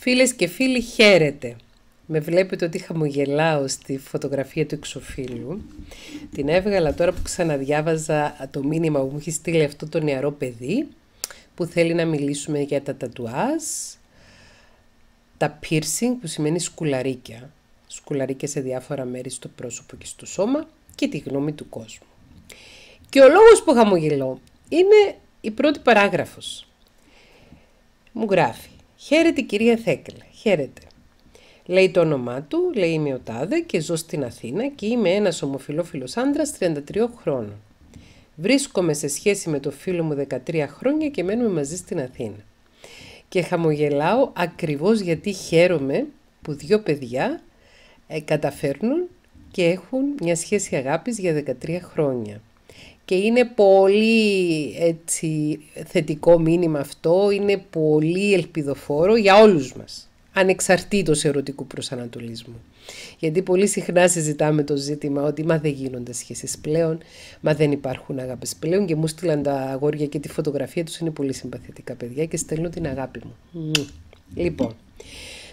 Φίλες και φίλοι χαίρετε. Με βλέπετε ότι χαμογελάω στη φωτογραφία του εξωφύλου. Την έβγαλα τώρα που ξαναδιάβαζα το μήνυμα που μου έχει στείλει αυτό το νεαρό παιδί που θέλει να μιλήσουμε για τα τατουάζ, τα piercing που σημαίνει σκουλαρίκια. Σκουλαρίκια σε διάφορα μέρη στο πρόσωπο και στο σώμα και τη γνώμη του κόσμου. Και ο λόγος που χαμογελώ είναι η πρώτη παράγραφος. Μου γράφει «Χαίρετε κυρία Θέκλε. χαίρετε». Λέει το όνομά του, λέει είμαι ο Τάδε και ζω στην Αθήνα και είμαι ένας ομοφιλόφιλος άντρας 33 χρόνων. Βρίσκομαι σε σχέση με το φίλο μου 13 χρόνια και μένουμε μαζί στην Αθήνα. Και χαμογελάω ακριβώς γιατί χαίρομαι που δύο παιδιά ε, καταφέρνουν και έχουν μια σχέση αγάπης για 13 χρόνια. Και είναι πολύ έτσι, θετικό μήνυμα αυτό, είναι πολύ ελπιδοφόρο για όλους μας, ανεξαρτήτως ερωτικού προσανατολισμού. Γιατί πολύ συχνά συζητάμε το ζήτημα ότι μα δεν γίνονται σχέσεις πλέον, μα δεν υπάρχουν αγάπες πλέον και μου στείλαν τα αγόρια και τη φωτογραφία τους, είναι πολύ συμπαθητικά παιδιά και στέλνω την αγάπη μου. Λοιπόν,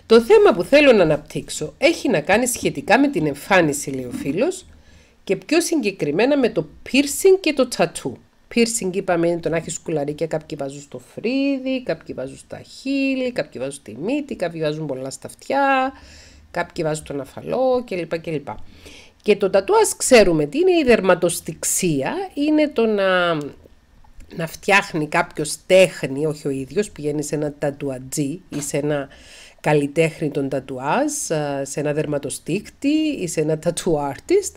το θέμα που θέλω να αναπτύξω έχει να κάνει σχετικά με την εμφάνιση, λέει ο φίλος, και πιο συγκεκριμένα με το piercing και το tattoo. Piercing είπαμε είναι το να έχεις κουλαρίκια, κάποιοι βάζουν στο φρύδι, κάποιοι βάζουν στα χείλη, κάποιοι βάζουν στη μύτη, κάποιοι βάζουν πολλά στα αυτιά, κάποιοι βάζουν τον αφαλό κλπ. κλπ. Και το ας ξέρουμε τι είναι η δερματοστηξία, είναι το να, να φτιάχνει κάποιος τέχνη, όχι ο ίδιος, πηγαίνει σε ένα τατουατζί ή σε ένα καλλιτέχνη των τατουάζ, σε ένα δερματοστήκτη ή σε ένα tattoo artist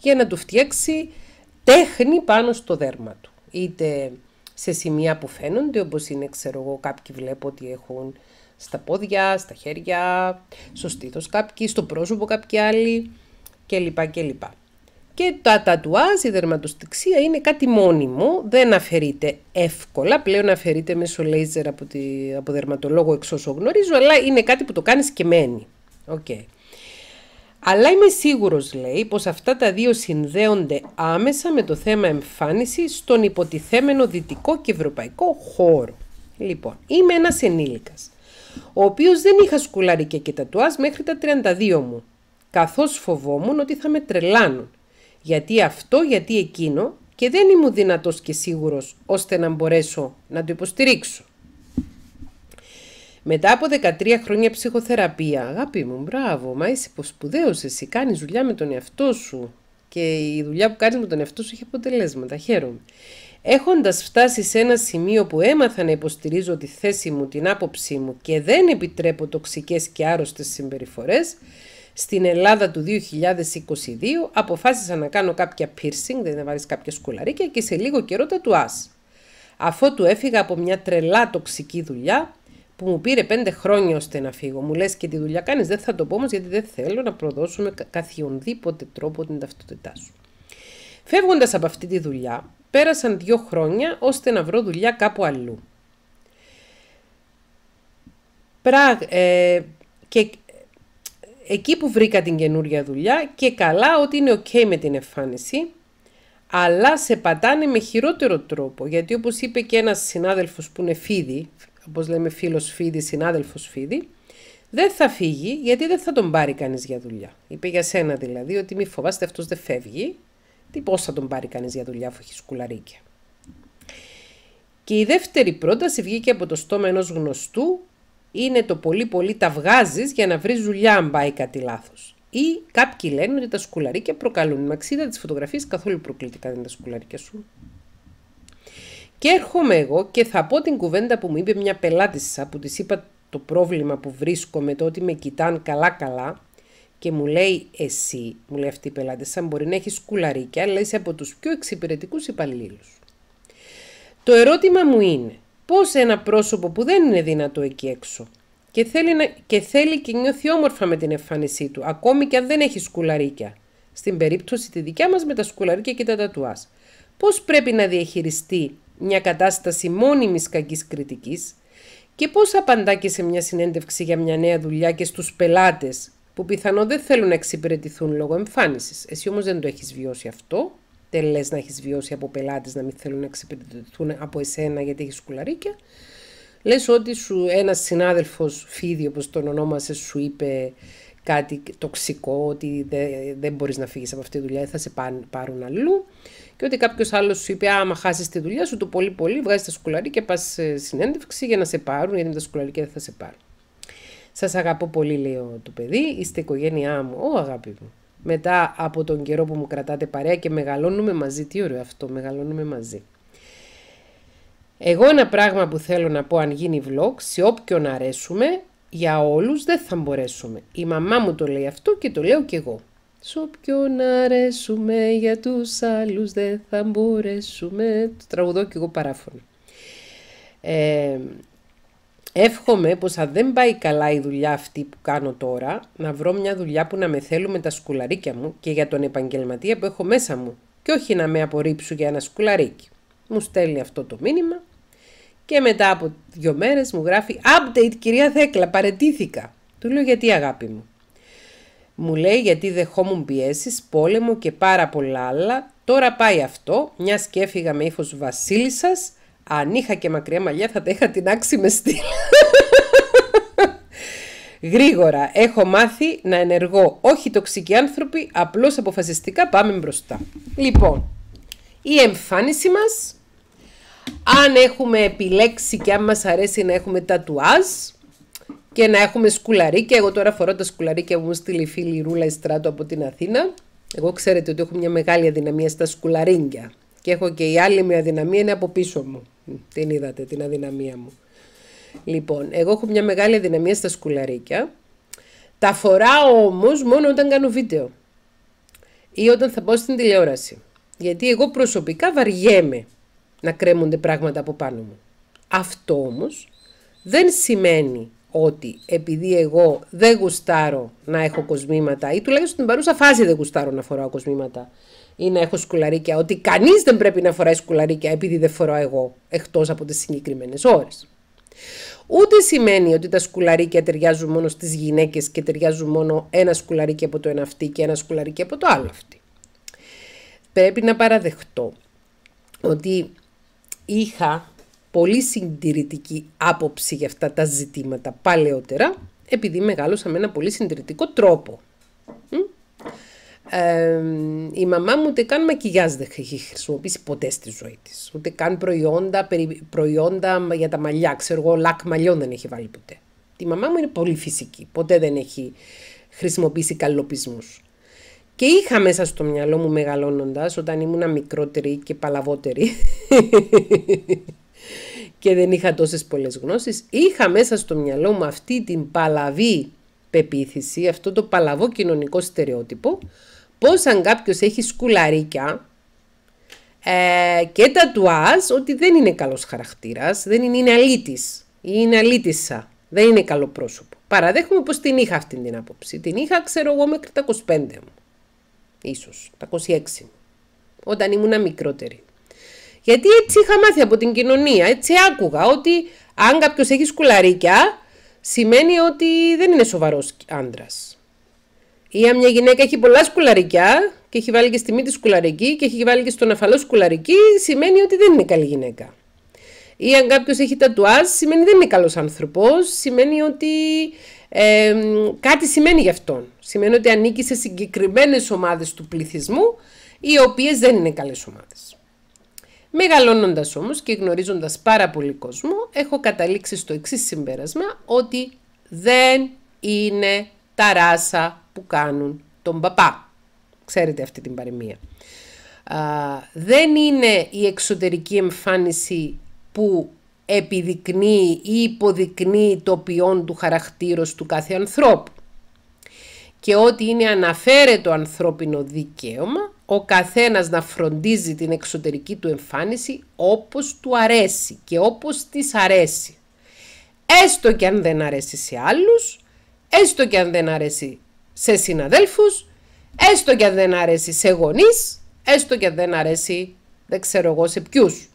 για να του φτιάξει τέχνη πάνω στο δέρμα του. Είτε σε σημεία που φαίνονται, όπως είναι, ξέρω εγώ, κάποιοι βλέπω ότι έχουν στα πόδια, στα χέρια, στο στήθος κάποιοι, στο πρόσωπο κάποιοι άλλοι κλπ. κλπ. Και τα τατουάζ, η δερματοστηξία είναι κάτι μόνιμο, δεν αφαιρείται εύκολα, πλέον αφαιρείται μέσω λέιζερ από, τη, από δερματολόγο εξ όσο γνωρίζω, αλλά είναι κάτι που το κάνεις και μένει. Okay. Αλλά είμαι σίγουρος, λέει, πως αυτά τα δύο συνδέονται άμεσα με το θέμα εμφάνιση στον υποτιθέμενο δυτικό και ευρωπαϊκό χώρο. Λοιπόν, είμαι ένας ενήλικας, ο οποίος δεν είχα σκουλαρικέ και τατουάζ μέχρι τα 32 μου, καθώς φοβόμουν ότι θα με τρελάνουν. Γιατί αυτό, γιατί εκείνο και δεν ήμουν δυνατός και σίγουρος ώστε να μπορέσω να το υποστηρίξω. Μετά από 13 χρόνια ψυχοθεραπεία, αγάπη μου, μπράβο, μα είσαι σπουδαίος εσύ, κάνεις δουλειά με τον εαυτό σου και η δουλειά που κάνεις με τον εαυτό σου έχει αποτελέσματα, χαίρομαι. Έχοντας φτάσει σε ένα σημείο που έμαθα να υποστηρίζω τη θέση μου, την άποψή μου και δεν επιτρέπω τοξικές και άρρωστες συμπεριφορές, στην Ελλάδα του 2022 αποφάσισα να κάνω κάποια piercing, δηλαδή να βάλεις κάποια σκουλαρίκια και σε λίγο καιρό τα του Αφού έφυγα από μια τρελά τοξική δουλειά, που μου πήρε πέντε χρόνια ώστε να φύγω. Μου λες και τη δουλειά κάνεις, δεν θα το πω όμως γιατί δεν θέλω να προδώσω με καθιονδήποτε τρόπο την ταυτότητά σου. Φεύγοντας από αυτή τη δουλειά, πέρασαν δύο χρόνια ώστε να βρω δουλειά κάπου αλλού. Ε, και εκεί που βρήκα την καινούρια δουλειά και καλά ότι είναι οκ με την εμφάνιση, αλλά σε πατάνε με χειρότερο τρόπο, γιατί όπως είπε και ένας συνάδελφος που είναι φίδι, όπως λέμε φίλος φίδι, συνάδελφος Φίδη, δεν θα φύγει γιατί δεν θα τον πάρει κανείς για δουλειά. Είπε για σένα δηλαδή ότι μη φοβάστε αυτός δεν φεύγει, τι πώς θα τον πάρει κανείς για δουλειά αφού έχει σκουλαρίκια. Και η δεύτερη πρόταση βγήκε από το στόμα ενός γνωστού, είναι το πολύ πολύ τα βγάζεις για να βρεις δουλειά αν πάει κάτι λάθος. Ή κάποιοι λένε ότι τα σκουλαρίκια προκαλούν. Η μαξίδα της φωτογραφίας καθόλου προκλητικά δεν είναι τα σκουλαρικια προκαλουν μαξιδα τη φωτογραφια καθολου προκλητικα δεν τα σκουλαρικια σου. Και έρχομαι εγώ και θα πω την κουβέντα που μου είπε μια πελάτησα που της είπα το πρόβλημα που βρίσκω με το ότι με κοιτάν καλά καλά και μου λέει εσύ, μου λέει αυτή η πελάτησα, μπορεί να έχεις σκουλαρίκια, αλλά είσαι από τους πιο εξυπηρετικούς υπαλλήλους. Το ερώτημα μου είναι, πώς ένα πρόσωπο που δεν είναι δυνατό εκεί έξω και θέλει, να, και θέλει και νιώθει όμορφα με την εμφάνισή του, ακόμη και αν δεν έχεις σκουλαρίκια. Στην περίπτωση τη δικιά μας με τα σκουλαρίκια και τα τατουάς. Πώς πρέπει να διαχειριστεί μια κατάσταση μόνιμης κακής κριτικής και πώς απαντά και σε μια συνέντευξη για μια νέα δουλειά και στους πελάτες που πιθανόν δεν θέλουν να εξυπηρετηθούν λόγω εμφάνισης. Εσύ όμως δεν το έχεις βιώσει αυτό, δεν λες να έχεις βιώσει από πελάτες να μην θέλουν να εξυπηρετηθούν από εσένα γιατί έχεις κουλαρίκια. Λες ότι σου ένας συνάδελφος φίδι όπως τον ονόμασες σου είπε κάτι τοξικό, ότι δεν, δεν μπορείς να φύγεις από αυτή τη δουλειά, θα σε πάρουν αλλού. Και ότι κάποιος άλλος σου είπε: Άμα χάσεις τη δουλειά σου, το πολύ πολύ βγάζεις τα σκουλαρί και πας σε συνέντευξη για να σε πάρουν, γιατί με τα σκουλαρί και δεν θα σε πάρουν. Σας αγαπώ πολύ, λέω το παιδί. Είστε οικογένειά μου. Ω αγάπη μου. Μετά από τον καιρό που μου κρατάτε παρέα και μεγαλώνουμε μαζί. Τι ωραίο αυτό, μεγαλώνουμε μαζί. Εγώ ένα πράγμα που θέλω να πω αν γίνει vlog, σε όποιον αρέσουμε, για όλους δεν θα μπορέσουμε. Η μαμά μου το λέει αυτό και το λέω κι εγώ. Σ' όποιον αρέσουμε για τους άλλους δεν θα μπορέσουμε. Το τραγουδώ κι εγώ παράφωνα. Ε, εύχομαι πως αν δεν πάει καλά η δουλειά αυτή που κάνω τώρα, να βρω μια δουλειά που να με θέλουν με τα σκουλαρίκια μου και για τον επαγγελματία που έχω μέσα μου και όχι να με απορρίψουν για ένα σκουλαρίκι. Μου στέλνει αυτό το μήνυμα και μετά από δύο μέρες μου γράφει «Update κυρία Θέκλα, παρετήθηκα». Του λέω «Γιατί αγάπη μου». Μου λέει «Γιατί δεχόμουν πιέσεις, πόλεμο και πάρα πολλά άλλα. Τώρα πάει αυτό, μιας και έφυγα με ύφος βασίλισσας. Αν είχα και μακριά μαλλιά θα τα είχα την με στήλα. Γρήγορα έχω μάθει να ενεργώ όχι τοξικοί άνθρωποι, απλώς αποφασιστικά πάμε μπροστά. Λοιπόν, η εμφάνιση μας αν έχουμε επιλέξει και αν μας αρέσει να έχουμε τατουάζ και να έχουμε σκουλαρίκια. Εγώ τώρα φορώ τα σκουλαρίκια μου στη φίλη Ρούλα Ιστράτο από την Αθήνα. Εγώ ξέρετε ότι έχω μια μεγάλη αδυναμία στα σκουλαρίκια Και έχω και η άλλη μια αδυναμία είναι από πίσω μου. Την είδατε την αδυναμία μου. Λοιπόν, εγώ έχω μια μεγάλη αδυναμία στα σκουλαρίκια. Τα φοράω όμως μόνο όταν κάνω βίντεο ή όταν θα πάω στην τηλεόραση. Γιατί εγώ προσωπικά βαριέμαι να κρέμονται πράγματα από πάνω μου. Αυτό όμως δεν σημαίνει ότι επειδή εγώ δεν γουστάρω να έχω κοσμήματα ή τουλάχιστον στην παρούσα φάση δεν γουστάρω να φοράω κοσμήματα ή να έχω σκουλαρίκια, ότι κανείς δεν πρέπει να φοράει σκουλαρίκια επειδή δεν φοράω εγώ, εκτός από τις συγκεκριμένες ώρες. Ούτε σημαίνει ότι τα σκουλαρίκια ταιριάζουν μόνο στις γυναίκες και ταιριάζουν μόνο ένα σκουλαρίκι από το ένα αυτή και ένα σκουλαρίκι από το άλλο αυτή. Πρέπει να παραδεχτώ ότι είχα πολύ συντηρητική άποψη για αυτά τα ζητήματα παλαιότερα, επειδή μεγάλωσα με ένα πολύ συντηρητικό τρόπο. Ε, η μαμά μου ούτε καν μακιγιάζ δεν έχει χρησιμοποιήσει ποτέ στη ζωή της. Ούτε καν προϊόντα, προϊόντα για τα μαλλιά. Ξέρω εγώ, λακ μαλλιών δεν έχει βάλει ποτέ. Η μαμά μου είναι πολύ φυσική. Ποτέ δεν έχει χρησιμοποιήσει καλοπισμούς. Και είχα μέσα στο μυαλό μου μεγαλώνοντας όταν ήμουν μικρότερη και παλαβότερη και δεν είχα τόσες πολλές γνώσεις, είχα μέσα στο μυαλό μου αυτή την παλαβή πεποίθηση, αυτό το παλαβό κοινωνικό στερεότυπο, πως αν κάποιος έχει σκουλαρίκια ε, και τατουάζ, ότι δεν είναι καλός χαρακτήρας, δεν είναι, είναι αλήτης ή είναι αλήτησα, δεν είναι καλό πρόσωπο. Παραδέχομαι πως την είχα αυτή την άποψη. Την είχα, ξέρω εγώ, μέχρι τα 25 μου ίσως, τα 26, όταν ήμουν μικρότερη. Γιατί έτσι είχα μάθει από την κοινωνία, έτσι άκουγα ότι αν κάποιος έχει σκουλαρίκια, σημαίνει ότι δεν είναι σοβαρός άντρας. Ή αν μια γυναίκα έχει πολλά σκουλαρικιά και έχει βάλει και στη μύτη σκουλαρική και έχει βάλει και στον αφαλό σκουλαρική, σημαίνει ότι δεν είναι καλή γυναίκα. Ή αν κάποιος έχει τατουάζ, σημαίνει ότι δεν είναι καλός άνθρωπος, σημαίνει ότι ε, κάτι σημαίνει γι' αυτόν. Σημαίνει ότι ανήκει σε συγκεκριμένες ομάδες του πληθυσμού, οι οποίες δεν είναι καλές ομάδες. Μεγαλώνοντας όμως και γνωρίζοντας πάρα πολύ κόσμο, έχω καταλήξει στο εξής συμπέρασμα, ότι δεν είναι τα ράσα που κάνουν τον παπά. Ξέρετε αυτή την παροιμία. δεν είναι η εξωτερική εμφάνιση που επιδεικνύει ή υποδεικνύει το ποιόν του χαρακτήρος του κάθε ανθρώπου και ότι είναι αναφέρετο ανθρώπινο δικαίωμα ο καθένας να φροντίζει την εξωτερική του εμφάνιση όπως του αρέσει και όπως της αρέσει. Έστω και αν δεν αρέσει σε άλλους, έστω και αν δεν αρέσει σε συναδέλφους, έστω και αν δεν αρέσει σε γονείς, έστω και αν δεν αρέσει δεν ξέρω εγώ σε ποιους.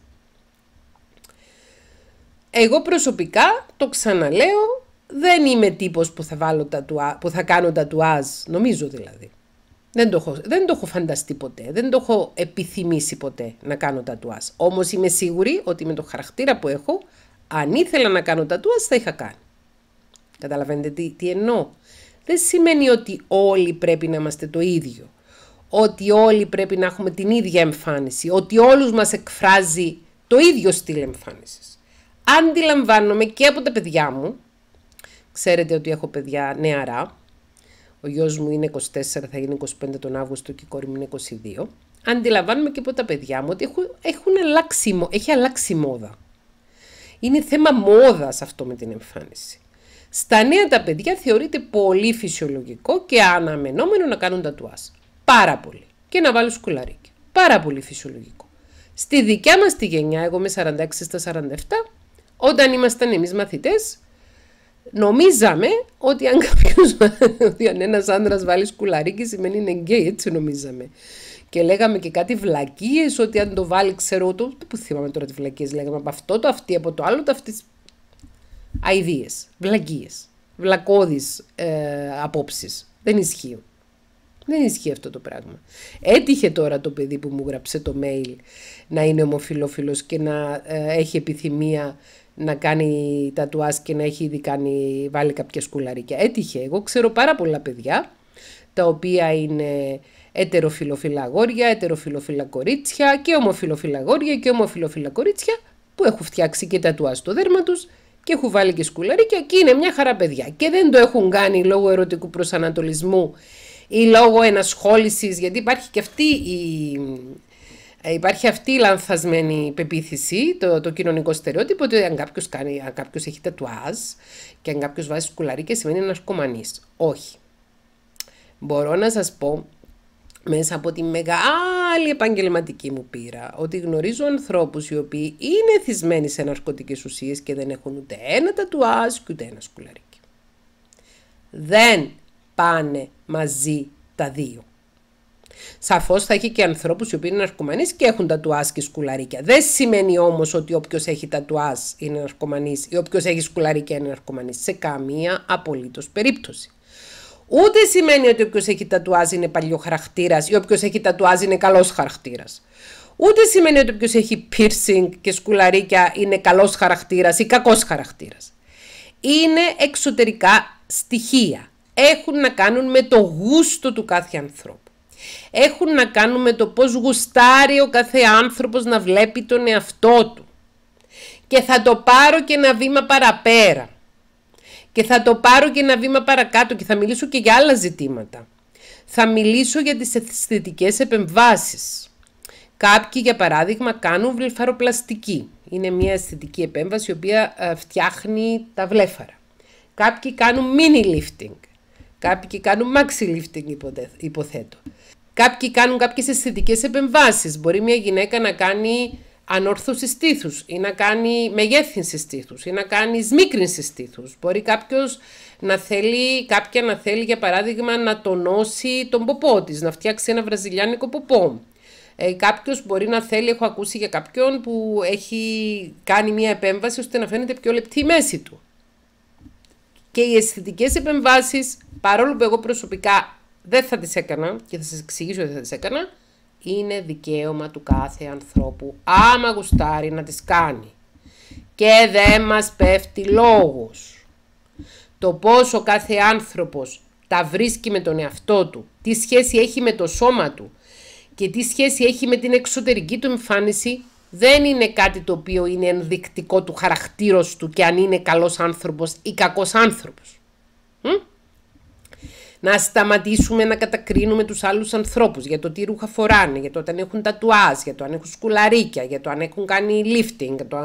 Εγώ προσωπικά το ξαναλέω δεν είμαι τύπος που θα, βάλω που θα κάνω τατουάζ, νομίζω δηλαδή. Δεν το, έχω, δεν το έχω φανταστεί ποτέ, δεν το έχω επιθυμήσει ποτέ να κάνω τατουάζ. Όμως είμαι σίγουρη ότι με το χαρακτήρα που έχω, αν ήθελα να κάνω τατουάζ θα είχα κάνει. Καταλαβαίνετε τι, τι εννοώ. Δεν σημαίνει ότι όλοι πρέπει να είμαστε το ίδιο. Ότι όλοι πρέπει να έχουμε την ίδια εμφάνιση. Ότι όλους μας εκφράζει το ίδιο στυλ εμφάνισης. Αντιλαμβάνομαι και από τα παιδιά μου Ξέρετε ότι έχω παιδιά νεαρά. Ο γιος μου είναι 24, θα γίνει 25 τον Αύγουστο και η κόρη μου είναι 22. Αντιλαμβάνομαι και από τα παιδιά μου ότι έχουν, έχουν έχει αλλάξει μόδα. Είναι θέμα μόδας αυτό με την εμφάνιση. Στα νέα τα παιδιά θεωρείται πολύ φυσιολογικό και αναμενόμενο να κάνουν τατουάς. Πάρα πολύ. Και να βάλουν σκουλαρίκι. Πάρα πολύ φυσιολογικό. Στη δικιά μας τη γενιά, εγώ με 46 στα 47, όταν ήμασταν εμείς μαθητές, Νομίζαμε ότι αν, κάποιος, ότι αν ένας άντρας βάλει σκουλαρίκι σημαίνει είναι γκέι, έτσι νομίζαμε. Και λέγαμε και κάτι βλακίες, ότι αν το βάλει, ξέρω το. Πού θυμάμαι τώρα τις βλακίες λέγαμε. Από αυτό το αυτή, από το άλλο το αυτή. Αιδίε. Βλακίες. Βλακώδεις ε, απόψεις. Δεν ισχύουν. Δεν ισχύει αυτό το πράγμα. Έτυχε τώρα το παιδί που μου γράψε το mail να είναι ομοφιλόφιλος και να ε, έχει επιθυμία να κάνει τατουάς και να έχει ήδη κάνει, βάλει κάποια σκουλαρίκια. Έτυχε. Εγώ ξέρω πάρα πολλά παιδιά τα οποία είναι ετεροφιλοφιλα αγόρια, ετεροφιλοφιλα κορίτσια και ομοφιλοφιλα αγόρια και ομοφιλοφιλα κορίτσια που έχουν φτιάξει και τατουάς στο δέρμα τους και έχουν βάλει και σκουλαρίκια και είναι μια χαρά παιδιά και δεν το έχουν κάνει λόγω ερωτικού προσανατολισμού ή λόγω ενασχόλησης, γιατί υπάρχει και αυτή η, ε, Υπάρχει αυτή η λανθασμένη πεποίθηση, το, το κοινωνικό στερεότυπο, ότι αν κάποιος έχει τατουάζ και αν κάποιος βάζει σκουλαρίκια σημαίνει ένας κομμανής. Όχι. Μπορώ να σας πω μέσα από τη μεγάλη επαγγελματική μου πείρα ότι γνωρίζω ανθρώπους οι οποίοι είναι θυσμένοι σε ναρκωτικές ουσίες και δεν έχουν ούτε ένα τατουάζ και ούτε ένα σκουλαρίκι. Δεν πάνε μαζί τα δύο. Σαφώς θα έχει και ανθρώπους οι οποίοι είναι ναρκωμανείς και έχουν τατουάζ και σκουλαρίκια. Δεν σημαίνει όμως ότι όποιος έχει τατουάζ είναι ναρκωμανής ή όποιος έχει σκουλαρίκια είναι ναρκωμανής. Σε καμία απολύτως περίπτωση. Ούτε σημαίνει ότι όποιος έχει τατουάζ είναι παλιό χαρακτήρας ή όποιος έχει τατουάζ είναι καλός χαρακτήρας. Ούτε σημαίνει ότι όποιος έχει piercing και σκουλαρίκια είναι καλός χαρακτήρας ή κακός χαρακτήρας. Είναι εξωτερικά στοιχεία έχουν να κάνουν με το γούστο του κάθε ανθρώπου. Έχουν να κάνουν με το πώς γουστάρει ο κάθε άνθρωπος να βλέπει τον εαυτό του. Και θα το πάρω και ένα βήμα παραπέρα. Και θα το πάρω και ένα βήμα παρακάτω και θα μιλήσω και για άλλα ζητήματα. Θα μιλήσω για τις αισθητικές επεμβάσεις. Κάποιοι, για παράδειγμα, κάνουν βλεφαροπλαστική. Είναι μια αισθητική επέμβαση η οποία ε, φτιάχνει τα βλέφαρα. Κάποιοι κάνουν mini lifting. Κάποιοι κάνουν maxi lifting, υποθέτω. Κάποιοι κάνουν κάποιες αισθητικές επεμβάσεις. Μπορεί μια γυναίκα να κάνει ανόρθωσης στήθους ή να κάνει μεγέθυνσης στήθους ή να κάνει σμίκρινση στήθους. Μπορεί κάποιος να θέλει, κάποια να θέλει για παράδειγμα να τονώσει τον ποπό της, να φτιάξει ένα βραζιλιάνικο ποπό. Ε, κάποιος μπορεί να θέλει, έχω ακούσει για κάποιον που έχει κάνει μια επέμβαση ώστε να φαίνεται πιο λεπτή η μέση του. Και οι αισθητικές επεμβάσεις, παρόλο που εγώ προσωπικά δεν θα τις έκανα και θα σας εξηγήσω ότι θα τις έκανα, είναι δικαίωμα του κάθε ανθρώπου άμα γουστάρει να τις κάνει. Και δεν μας πέφτει λόγος. Το πόσο κάθε άνθρωπος τα βρίσκει με τον εαυτό του, τι σχέση έχει με το σώμα του και τι σχέση έχει με την εξωτερική του εμφάνιση δεν είναι κάτι το οποίο είναι ενδεικτικό του χαρακτήρος του και αν είναι καλός άνθρωπος ή κακός άνθρωπος. Να σταματήσουμε να κατακρίνουμε τους άλλους ανθρώπους για το τι ρούχα φοράνε, για το αν έχουν τατουάζ, για το αν έχουν σκουλαρίκια, για το αν έχουν κάνει lifting, για το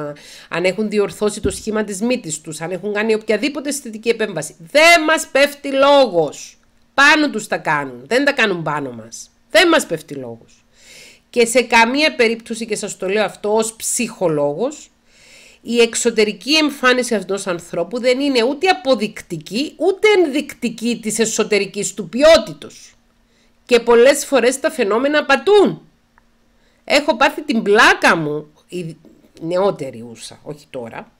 αν έχουν διορθώσει το σχήμα της μύτης τους, αν έχουν κάνει οποιαδήποτε αισθητική επέμβαση. Δεν μας πέφτει λόγος. Πάνω τους τα κάνουν. Δεν τα κάνουν πάνω μας. Δεν μας πέφτει λόγος και σε καμία περίπτωση, και σας το λέω αυτό ως ψυχολόγος, η εξωτερική εμφάνιση αυτός ανθρώπου δεν είναι ούτε αποδεικτική, ούτε ενδεικτική της εσωτερικής του ποιότητος. Και πολλές φορές τα φαινόμενα πατούν. Έχω πάθει την πλάκα μου, η νεότερη ούσα, όχι τώρα,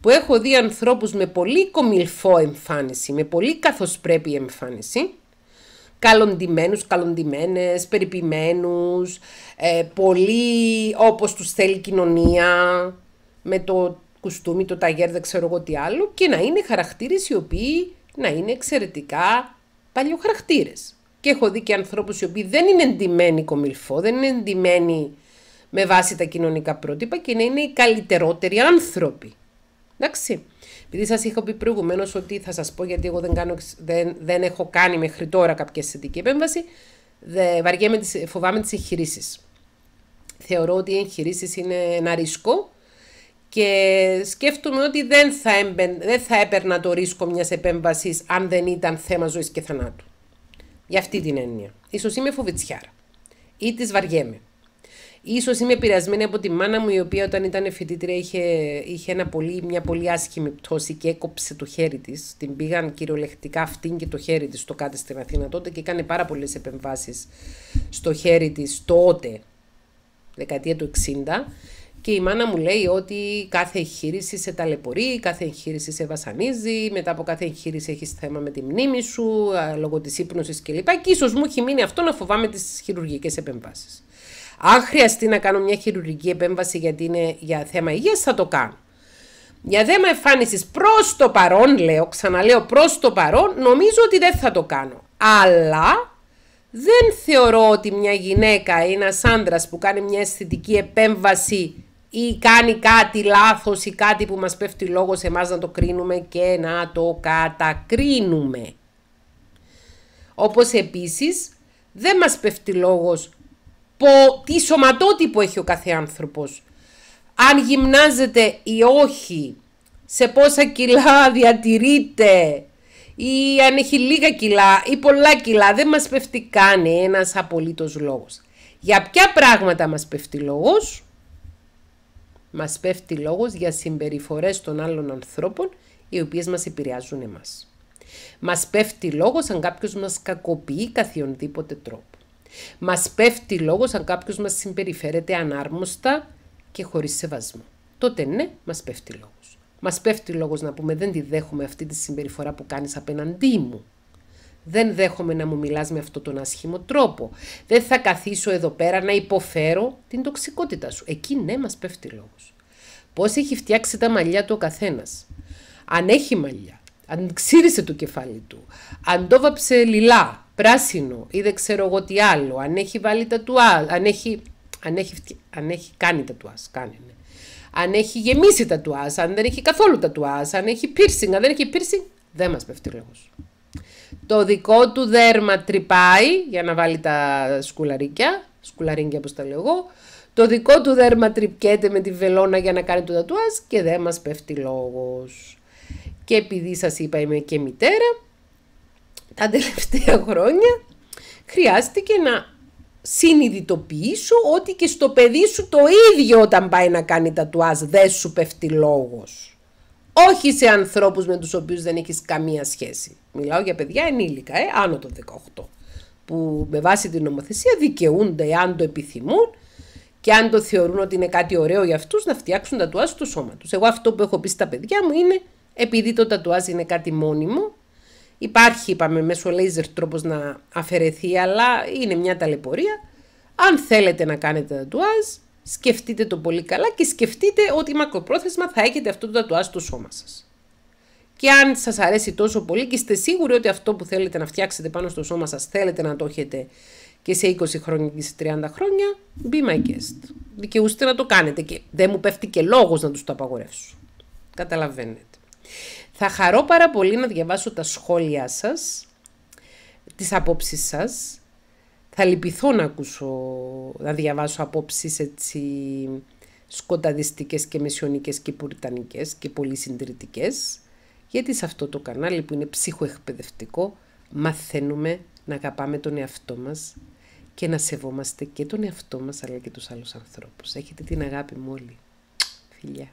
που έχω δει ανθρώπους με πολύ κομιλφό εμφάνιση, με πολύ καθοσπρέπει εμφάνιση, καλοντιμένους, καλοντιμένες, περιποιημένους, ε, πολύ όπως τους θέλει η κοινωνία, με το κουστούμι, το ταγέρ, δεν ξέρω εγώ τι άλλο, και να είναι χαρακτήρες οι οποίοι να είναι εξαιρετικά παλιοχαρακτήρες. Και έχω δει και ανθρώπους οι οποίοι δεν είναι εντυμένοι κομιλφό, δεν είναι εντυμένοι με βάση τα κοινωνικά πρότυπα και να είναι οι καλύτερότεροι άνθρωποι. Εντάξει. Επειδή σας είχα πει προηγουμένως ότι θα σας πω γιατί εγώ δεν, έχω κάνει μέχρι τώρα κάποια αισθητική επέμβαση, δε, φοβάμαι τις εγχειρήσεις. Θεωρώ ότι οι εγχειρήσεις είναι ένα ρίσκο και σκέφτομαι ότι δεν θα, δεν θα έπαιρνα το ρίσκο μιας επέμβασης αν δεν ήταν θέμα ζωής και θανάτου. Για αυτή την έννοια. σω είμαι φοβητσιάρα ή τη βαριέμαι. Ίσως είμαι επηρεασμένη από τη μάνα μου η οποία όταν ήταν φοιτήτρια είχε, είχε ένα πολύ, μια πολύ άσχημη πτώση και έκοψε το χέρι της. Την πήγαν κυριολεκτικά αυτήν και το χέρι της στο κάτι στην Αθήνα τότε και έκανε πάρα πολλές επεμβάσεις στο χέρι της τότε, δεκαετία του 60. Και η μάνα μου λέει ότι κάθε εγχείρηση σε ταλαιπωρεί, κάθε εγχείρηση σε βασανίζει, μετά από κάθε εγχείρηση έχεις θέμα με τη μνήμη σου, λόγω της ύπνοση κλπ. Και ίσως μου έχει μείνει αυτό να φοβάμαι τις χειρουργικές επεμβάσεις. Αν χρειαστεί να κάνω μια χειρουργική επέμβαση γιατί είναι για θέμα υγείας, θα το κάνω. Για θέμα εμφάνισης προς το παρόν, λέω, ξαναλέω προς το παρόν, νομίζω ότι δεν θα το κάνω. Αλλά δεν θεωρώ ότι μια γυναίκα ή ένας άντρας που κάνει μια αισθητική επέμβαση ή κάνει κάτι λάθος ή κάτι που μας πέφτει λόγο σε εμάς να το κρίνουμε και να το κατακρίνουμε. Όπως επίσης, δεν μας πέφτει λόγος από τι σωματότυπο έχει ο κάθε άνθρωπος. Αν γυμνάζεται ή όχι, σε πόσα κιλά διατηρείται ή αν έχει λίγα κιλά ή πολλά κιλά, δεν μας πέφτει καν ένας απολύτως λόγος. Για ποια πράγματα μας πέφτει λόγος? Μας πέφτει λόγος για συμπεριφορές των άλλων ανθρώπων οι οποίες μας επηρεάζουν εμάς. Μας πέφτει λόγος αν κάποιος μας κακοποιεί καθιονδήποτε τρόπο. Μας πέφτει λόγος αν κάποιος μας συμπεριφέρεται ανάρμοστα και χωρίς σεβασμό. Τότε ναι, μας πέφτει λόγος. Μας πέφτει λόγος να πούμε δεν τη δέχομαι αυτή τη συμπεριφορά που κάνεις απέναντί μου. Δεν δέχομαι να μου μιλάς με αυτόν τον άσχημο τρόπο. Δεν θα καθίσω εδώ πέρα να υποφέρω την τοξικότητα σου. Εκεί ναι, μας πέφτει λόγος. Πώς έχει φτιάξει τα μαλλιά του ο καθένας. Αν έχει μαλλιά, αν ξύρισε το κεφάλι του, αν το βάψε λιλά, πράσινο ή δεν ξέρω εγώ τι άλλο, αν έχει βάλει τατουάζ, αν έχει, αν έχει, αν έχει κάνει τατουάζ, κάνει, ναι. αν έχει γεμίσει τατουάζ, αν δεν έχει καθόλου τατουάζ, αν έχει piercing, αν δεν έχει piercing, δεν μας πέφτει λόγο. Το δικό του δέρμα τρυπάει για να βάλει τα σκουλαρίκια, σκουλαρίγκια όπως τα λέω εγώ, το δικό του δέρμα τρυπιέται με τη βελόνα για να κάνει το τατουάζ και δεν μας πέφτει λόγος. Και επειδή σας είπα είμαι και μητέρα, τα τελευταία χρόνια χρειάστηκε να συνειδητοποιήσω ότι και στο παιδί σου το ίδιο όταν πάει να κάνει τατουάζ δεν σου πέφτει λόγος. Όχι σε ανθρώπους με τους οποίους δεν έχεις καμία σχέση. Μιλάω για παιδιά ενήλικα, ε, άνω των 18, που με βάση την νομοθεσία δικαιούνται αν το επιθυμούν και αν το θεωρούν ότι είναι κάτι ωραίο για αυτούς να φτιάξουν τατουάζ στο σώμα τους. Εγώ αυτό που έχω πει στα παιδιά μου είναι επειδή το τατουάζ είναι κάτι μόνιμο Υπάρχει, είπαμε, μέσω laser τρόπος να αφαιρεθεί, αλλά είναι μια ταλαιπωρία. Αν θέλετε να κάνετε τατουάζ, σκεφτείτε το πολύ καλά και σκεφτείτε ότι μακροπρόθεσμα θα έχετε αυτό το τατουάζ στο σώμα σας. Και αν σας αρέσει τόσο πολύ και είστε σίγουροι ότι αυτό που θέλετε να φτιάξετε πάνω στο σώμα σας, θέλετε να το έχετε και σε 20 χρόνια και σε 30 χρόνια, be my guest. Δικαιούστε να το κάνετε και δεν μου πέφτει και λόγος να τους το απαγορεύσω. Καταλαβαίνετε. Θα χαρώ πάρα πολύ να διαβάσω τα σχόλιά σας, τις απόψεις σας. Θα λυπηθώ να ακούσω, να διαβάσω απόψεις έτσι σκοταδιστικές και μεσιονικές και πουριτανικές και πολύ συντηρητικές. γιατί σε αυτό το κανάλι που είναι ψυχοεκπαιδευτικό μαθαίνουμε να αγαπάμε τον εαυτό μας και να σεβόμαστε και τον εαυτό μας αλλά και τους άλλους ανθρώπους. Έχετε την αγάπη μου όλοι. Φιλιά.